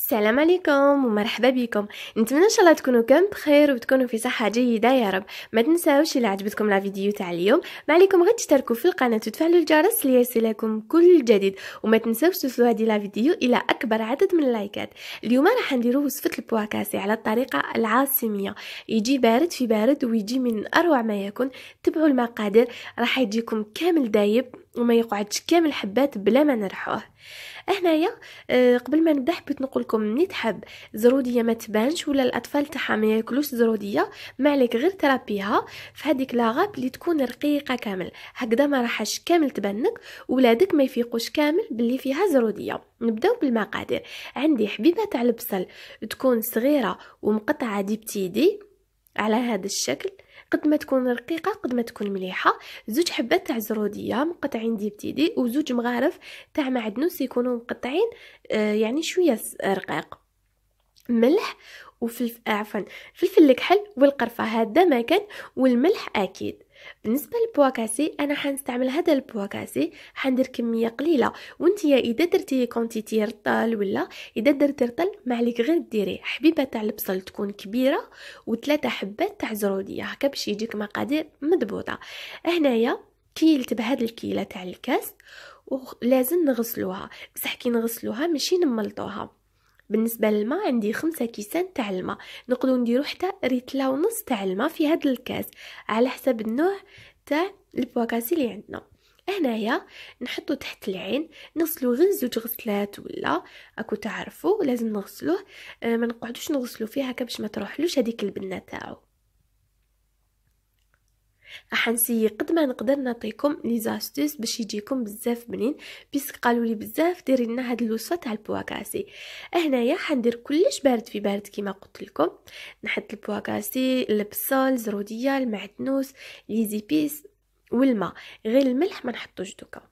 السلام عليكم ومرحبا بكم نتمنى ان شاء الله تكونوا كامل بخير وتكونوا في صحه جيده يا رب ما تنساوش الا عجبتكم لا فيديو تاع اليوم ما عليكم غير تشتركوا في القناه وتفعلوا الجرس ليصلكم كل جديد وما تنساوش توصلوا هذه لا فيديو الى اكبر عدد من اللايكات اليوم راح نديروا وصفه البواكاسي على الطريقه العاصميه يجي بارد في بارد ويجي من اروع ما يكون تبعوا المقادير راح يجيكم كامل دايب وما يقعدش كامل حبات بلا ما نرحوه هنايا آه، قبل ما نبدا حبيت نقول لكم ملي تحب زروديه ما تبانش ولا الاطفال تاعها ما ياكلوش زروديه ما عليك غير ترابيها في هذيك لاغاب اللي تكون رقيقه كامل هكذا ما راحش كامل تبانك ولادك ما يفيقوش كامل باللي فيها زروديه نبداو بالمقادير عندي حبيبه تاع البصل تكون صغيره ومقطعه دي بتيدي على هذا الشكل قد ما تكون رقيقه قد ما تكون مليحه زوج حبات تاع زروديه مقطعين ديبتيدي وزوج مغارف تاع معدنوس يكونوا مقطعين آه يعني شويه رقيق ملح وفلفل عفوا فلفل الكحل والقرفه هذا ما كان والملح اكيد بالنسبه للبواكاسي انا حنستعمل هذا البواكاسي حندير كميه قليله وانت اذا درتي كونتيتي رطال ولا اذا درتي رطل ما عليك غير ديري حبيبه تاع البصل تكون كبيره وثلاثه حبات تاع زروديه هكا باش يجيك مقادير مضبوطه هنايا كيلت بهاد الكيله تاع الكاس ولازم نغسلوها بصح كي نغسلوها ماشي نملطوها بالنسبه للماء عندي خمسة كيسان تاع الماء نقدروا نديروا حتى ريتلا ونص تاع الماء في هذا الكاس على حسب النوع تاع البواكاسي اللي عندنا هنايا نحطو تحت العين نغسلو غير زوج غسلات ولا اكو تعرفوا لازم نغسلوه آه، ما نقعدوش نغسلو فيه هكا باش ما تروحلوش هذيك البنه تاعو راح نسيي قد ما نقدر نعطيكم لي زاستوس باش يجيكم بزاف بنين بيسك قالوا لي بزاف ديري لنا هاد الوصفه تاع البواكاسي هنايا حندير كلش بارد في بارد كيما قلت لكم نحط البواكاسي البصل زروديه المعدنوس لي زيبيس والماء غير الملح ما نحطوش دوكا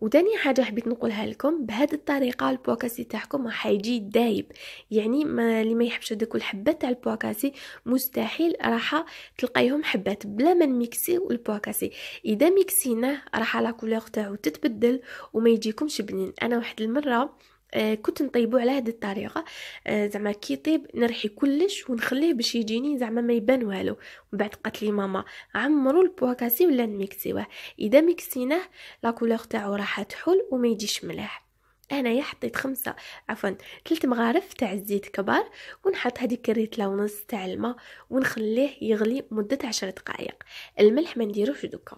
وتاني حاجه حبيت نقولها لكم بهاد الطريقه البوكاسي تاعكم راح يجي دايب يعني ما اللي ما يحبش هذوك الحبات تاع البوكاسي مستحيل راح تلقايهم حبات بلا ما نميكسيو البوكاسي اذا ميكسيناه راح لا كولور تاعو تتبدل وما يجيكمش بنين انا واحد المره آه، كنت نطيبو على هذه الطريقه آه زعما كي يطيب نرحي كلش ونخليه باش يجيني زعما ما يبان والو من بعد قالت لي ماما عمرو البواكاسي ولا نميكسيوه اذا ميكسيناه لا كولور تاعو راح تحل وما يجيش ملاح انايا حطيت خمسة عفوا ثلاث مغارف تاع الزيت كبار ونحط هذيك الريتلا ونص تاع الماء ونخليه يغلي مدة عشر دقائق الملح ما نديروش دوكا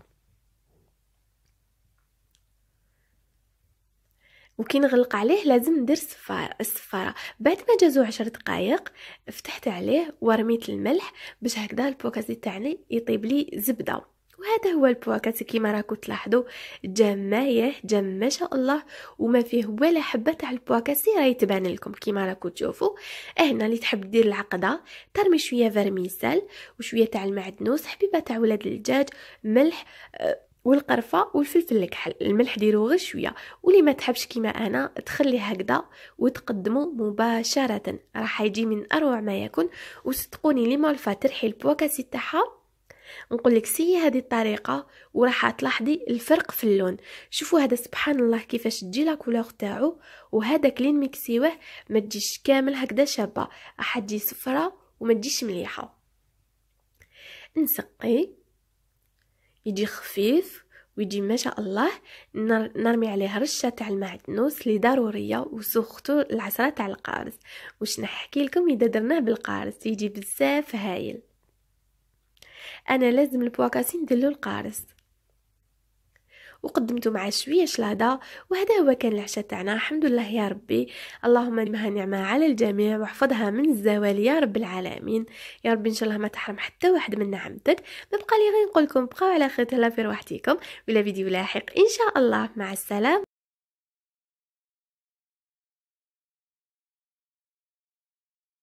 وكي نغلق عليه لازم ندير الصفار الصفاره بعد ما جازو عشر دقائق فتحت عليه ورميت الملح باش هكذا البوكاسي تاعنا يطيب لي زبده وهذا هو البواكات كيما راكو تلاحظوا جمايه جم ما شاء الله وما فيه ولا حبه تاع البواكاسي راهي تبان لكم كيما راكو تشوفوا هنا اللي تحب دير العقده ترمي شويه فيرميسال وشويه تاع المعدنوس حبيبه تاع ولاد الدجاج ملح أه والقرفه والفلفل الكحل الملح ديرو غير شويه واللي ما تحبش كيما انا تخليه هكذا وتقدمه مباشره راح يجي من اروع ما يكون وصدقوني لي مالفا ترحي البواكاسي تاعها نقول لك سي هذه الطريقه وراح تلاحظي الفرق في اللون شوفوا هذا سبحان الله كيفاش تجي لا كولور تاعو وهذاك اللي ميكسيوه ما تجيش كامل هكذا شابه راح تجي صفراء وما تجيش مليحه نسقي يجي خفيف ويجي ما شاء الله نرمي عليه رشه تاع المعدنوس اللي ضروريه وسوختو العصره تاع القارص واش نحكي لكم اذا درناه بالقارص يجي بزاف هايل انا لازم البواكاسي ندلو القارص وقدمتو مع شويه شلاده وهذا هو كان العشاء تاعنا الحمد لله يا ربي اللهم نمها نعمه على الجميع واحفظها من الزوال يا رب العالمين يا ربي ان شاء الله ما تحرم حتى واحد من نعمتك ما بقى لي غير نقول لكم بقاو على خير تهلا في رواحتكم ولا فيديو لاحق ان شاء الله مع السلامه